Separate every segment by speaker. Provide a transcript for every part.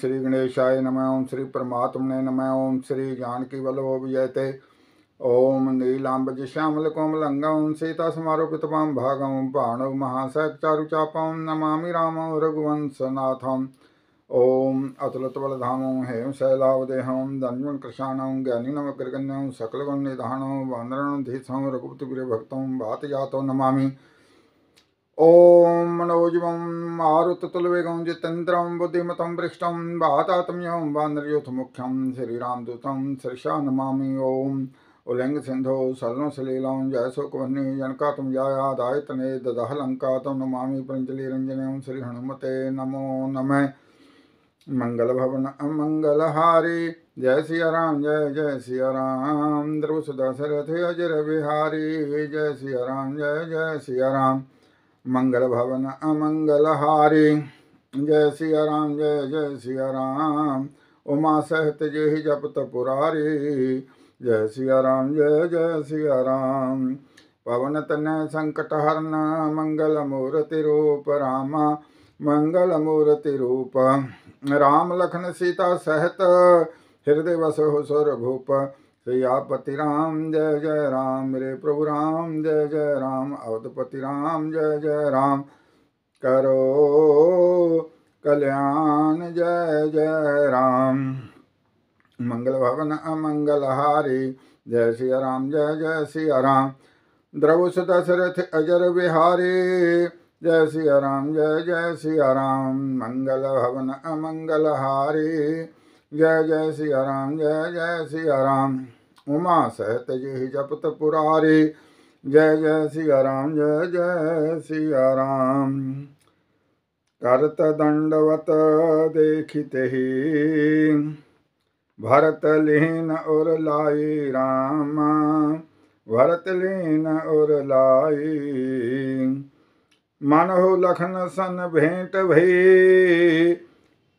Speaker 1: شری گنے نمن شام کوم لیتا سمروپ پاڈو مہاسچاروچا نم رگوسنا کرشانوں گان کروں سکلو ویسوں رگوپت گربکا نموج متتلگ جتندر بدھ مت پا تا باندروتھ مکھری سرشان نامی اوگ سن سرون سلی جی سوکھنی جنکات جایا دائت نے ددہ لنکاتا تو نم پرجلی رنجنیوں شری ہنتے نمو نم منگل منگل جی سی جی جی سی درس دشرجرہ جی سیام جی جی شری منگل بھون امنگل ہاری جے سیا رام جے جے سیا رام اما سہت جی جپ ت پوراری جی سیا رام جے جے سیا رام پون تن سنکٹ ہرن منگل مورتی روپ رام منگل مورتی روپ رام لکھن سیتا سہت ہردی وس ہو سور بھوپ سریاپتیم جی جی رام ری پربرام جی جی رام اوتپتی رام جی جی رام کرو کل جی رام منگل ہو نمنگہ جی شری رام جی جی شری در سرت اجر بہاری جی شری رام جی جی شری رام منگل ہون امنگہ جی رام جی جی سیا رام اما سہت جی ہی جپ توراری جی جی سیا رام جی جی سیا رام کرت دنڈوت دیکھتے ہیرت لین ار لائی رام برت لین ار لائی من ہو لکھن سن بھیٹ بھی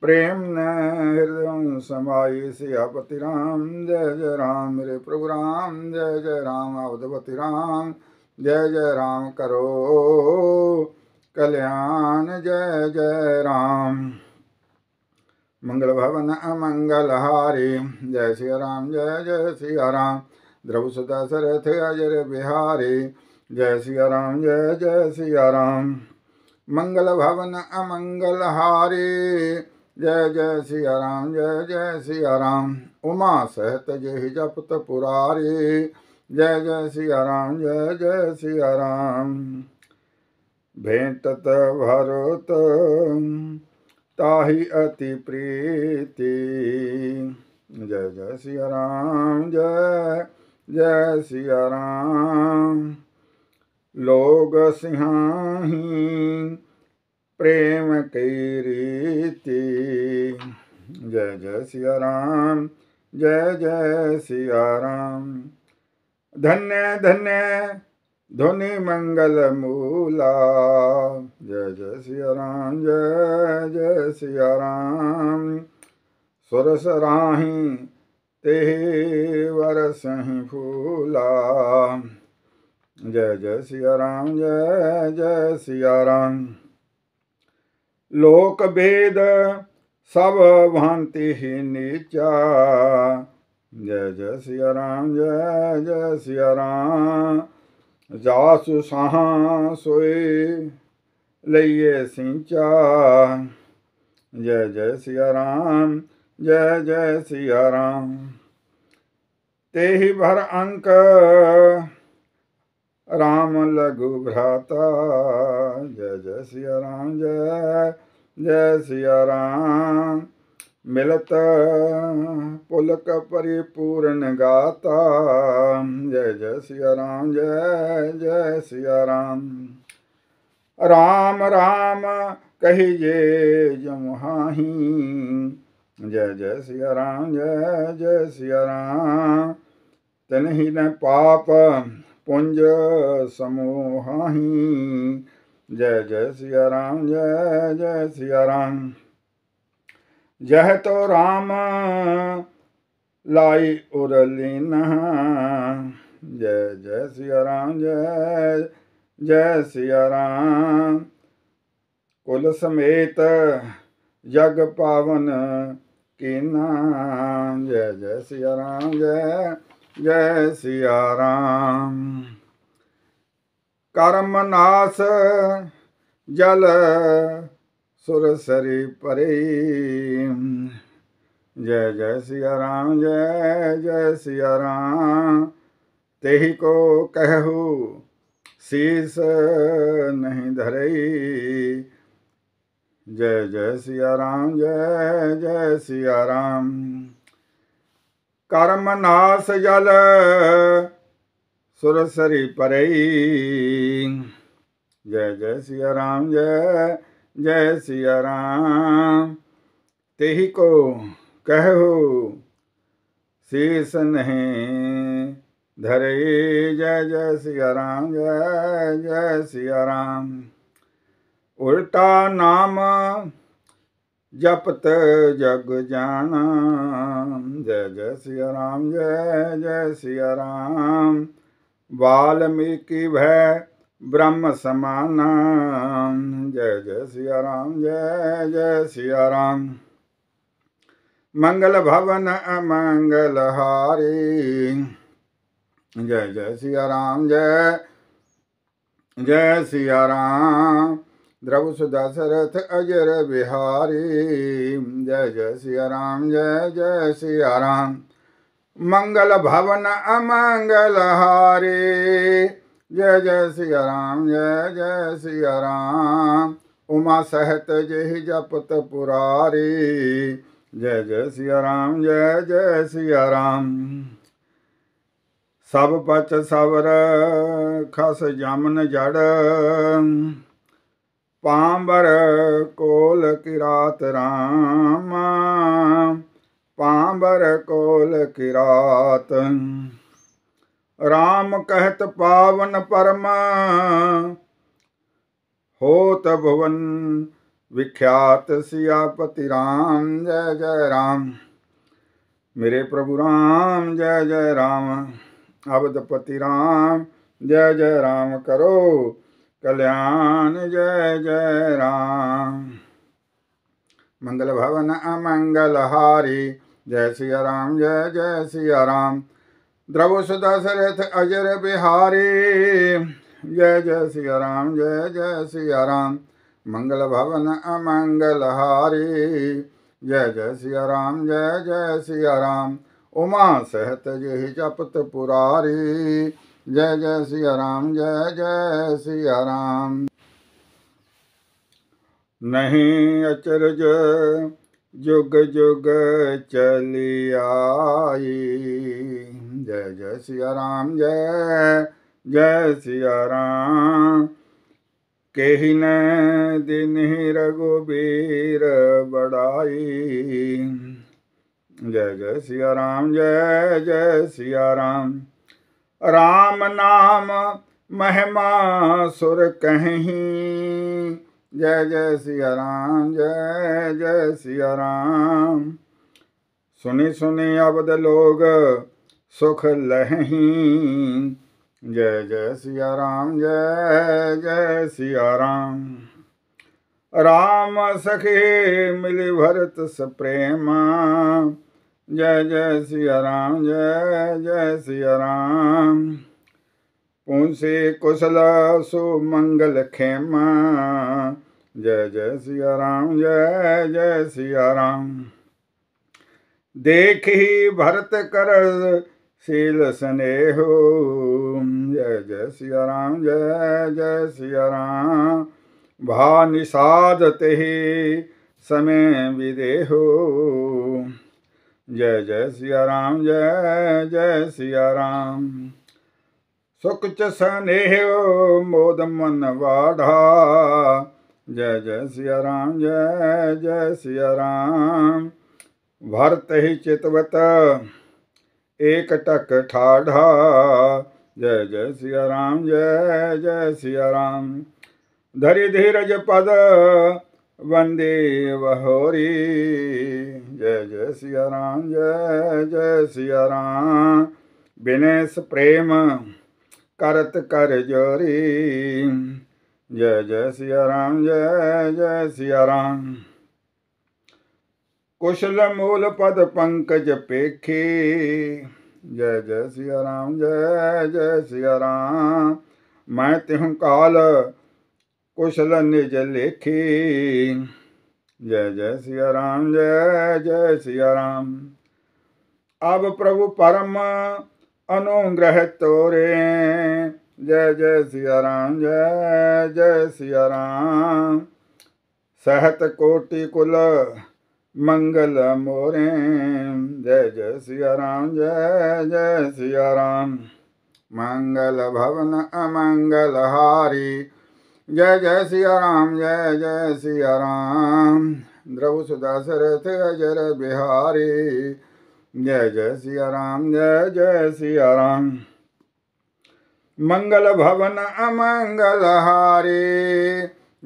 Speaker 1: ہرد سمائی سیا پتی رام جی جی رام ری پربرام جی جی رام ابدتی رام جی جی رام کرو کلیان جی جی رام منگل بھون امنگ ہاری جی سی رام جی جی سی رام در سدا سر تھے اج راری جی سی رام جی جی سی رام منگل بون امنگل جی سیا رام جی جی سیا رام عما سہت جی ہجپ ت پوراری جی سیا رام جی جی سیا رام بھیٹ ترت تاہی اتی پریتی جی جی سیا رام جی جی سیا رام لوگ سنہی ریتی جام جی سیا رام دھنیہ دھنیہ دھنی منگل ملا جی سیا رام جی جی سیا رام سرس راہیں تہس ہی فولا جی جی سیا رام جی سیا رام لوک سب بھانتی ہی نیچا جی جی سیا رام جی جی سیا رام جاسوساہ سوئی لے سا جی جی سیا رام جی جی سیا رام تھی بھر انک رام لگو براتا جی سیا رام جی سیا رام ملت پلک پریپورن گاتا جی سیا رام جی سیا رام رام رام کہی جے جمہی جام جی سیا رام تنہی ن پاپ پنج سمویں جی جی سری رام جی جی سیا رام جی تو رام لائی ارلی نی سام جی سیا رام کل سمیت یگ پاون کی ن جام جی جام کرمناس جل سر سری پریم جی سیا رام جی سیا رام تہ کو کہہ شیش نہیں درئی جی جی سیا رام جی سیا رام کرم ناس جل سر سری پڑ جی سیا رام جی جی سیا رام تہ کو کہہ شیش نہیں درئی جی جی سیا رام جی جی سیا رام الٹا نام جپ تگ جان جی شری رام جی سیا رام والمیکی بے برہم سم جی سی رام جی سیا رام منگل بون منگل جی شری رام جی جی سیا رام دربش دس رتھ اجر بہاری جی جی سیا رام جی جی سیا رام منگل بھون امنگل جی سری رام جی جی سیا رام اما سہت جپ توراری جی جی سری رام جی جی سیا رام سب پچ سب رس جمن جڑ پامبرات رام پانبر کول کام کہ پاون پرم ہو تون وکھیات سیا پتی رام جی جی رام میرے پرب رام جی رام ابد پتی رام جی جی رام کرو کل جی جی رام منگل بون امنگل جی سی رام جی جی سیا رام در شد رت اجر بہاری جی جی سیا رام جی جی سیا رام منگل بھون امنگہاری جی جی سی رام جی جی سیا رام اما سہت جی جپت پوراری جی سیا رام جی سیا رام نہیں اچرج جگ جگ چلی آئی جی جی سیا رام جی سیا رام کے نی رگوبیر بڑائی جی جی سیا رام جی سیا رام رام نام مہما سر کہیں جے جے سیا رام جے جے سیا رام سنی سنی ابد لوگ سکھ لہیں جے جے سیا رام جے جے سیا رام رام سکھ ملی بھرت سپریما جام جی سیا رام پونش کشل سو منگل خیما جی جی سیا رام جی جی سیا رام دیکھ ہی برت کر سیل سنی ہو جی سیا رام جی جی سیا رام بھا نشا دے سمے بدے ہو جی جی سی رام جی جی سی رام سکچ سنے مود منوا جی شری رام جی جی شری رام برت ہی چتوت ایک ٹکا جی جی شری رام جی جی شری رام دری دھیرج پد वंदे वहोरी जय जय सिया राम जय जय सिया राम बिनेस प्रेम करत कर जोरी जय जय सिया राम जय जय सिया राम कुशल मूल पद पंकज पेखे जय जय सिया राम जय जय सिया राम मैं तिहु काल کشل نج لکھی جی جی سیا رام جی جی سیا رام اب پربھو پرم انگریہ تو رین جی سیا رام جی جی سیا رام سہت کوٹی کل منگل مور جی جی سیا رام جی جی سیا رام منگل بون امنگل جی سیا رام جی جی سیا رام در سر تھے ہجر بہاری جی جی سیا رام جی جی سیا رام منگل بھون امنگاری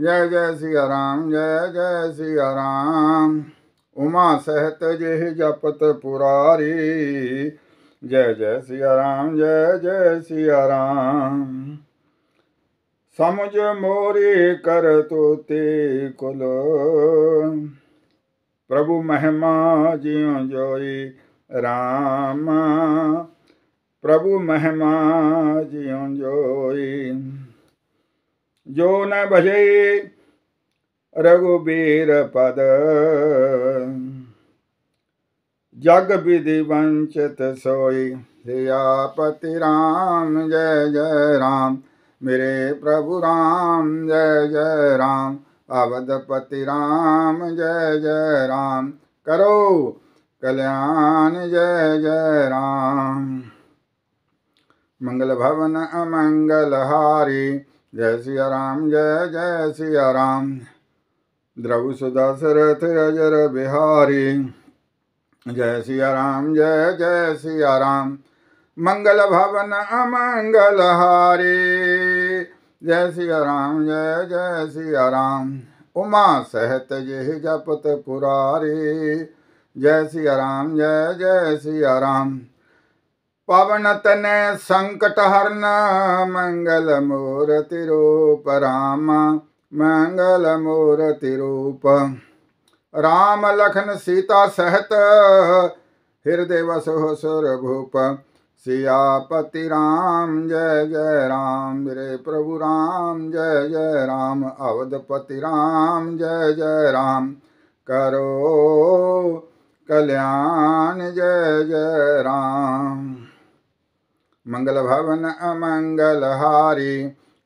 Speaker 1: جی جی سیا رام جی جی سیا رام عما سہت جاری جی جی سیا رام جی جی سیا رام سمجھ موری کر تو توتی کل پربھو مہما جیوں جوئی رام پربھو مہما جیوں جوئی جو نہ نجی پد جگ بدھی ونچت سوئی پتی رام جے جے رام میرے پرب رام جی جی رام ابد پتی رام جی جی رام کرو کل جی جی رام منگل بون منگل جی سیا رام جی جی سیا رام در سرت اجر بہاری جی سیا رام جی جی سیا رام منگلو نمگل ہاری جی سیا رام جی جی سری رام عما سہت جی ہپ توراری جی سی رام جی جی سیا رام پون تن سنکٹ ہر نگل مور تام منگل مورتی روپ رام لکھن سیتا سہت ہرد سور گوپ سیاپتی رام جی جی رام وی پرب رام جی جی رام اودپتی رام جی جی رام کرو کل جی جی رام منگل بون منگلاری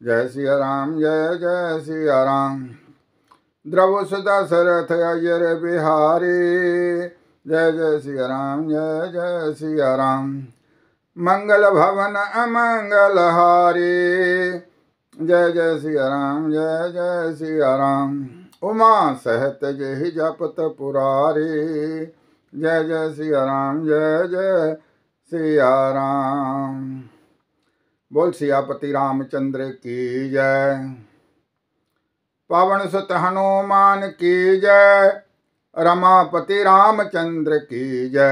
Speaker 1: جی شری رام جی جی شری رام در سرتھ اجر بہاری جی جی شری رام جی جی شری رام منگل بھون امنگل ہاری جے جے سی رام جے جے سیا رام اما سہت جہ جپت پوراری جے جے شری رام جے جے سیا رام بول سیا پتی رام چندر کی جے پاون ست ہنومان کی جی رماپتی رام چندر کی جے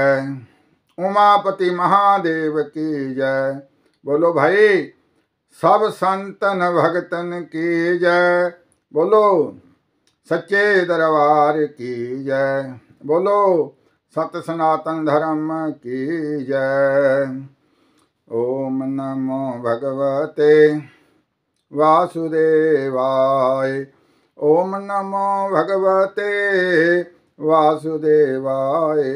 Speaker 1: اماپتی مہادیو کی جی بولو بھائی سب سنتن بگتن کی جی بولو سچے دربار کی جے بولو ست سناتن دھرم کی جے او نمو بگوتے واسدوائے او نم بگوتے واسدوائے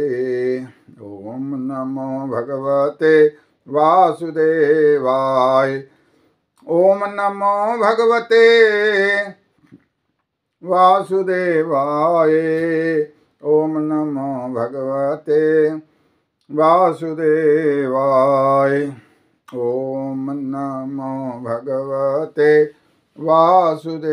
Speaker 1: نموگوتے واسدو نمو بگوتے واسد نمو بگوتے واسد نمو بگوتے واسد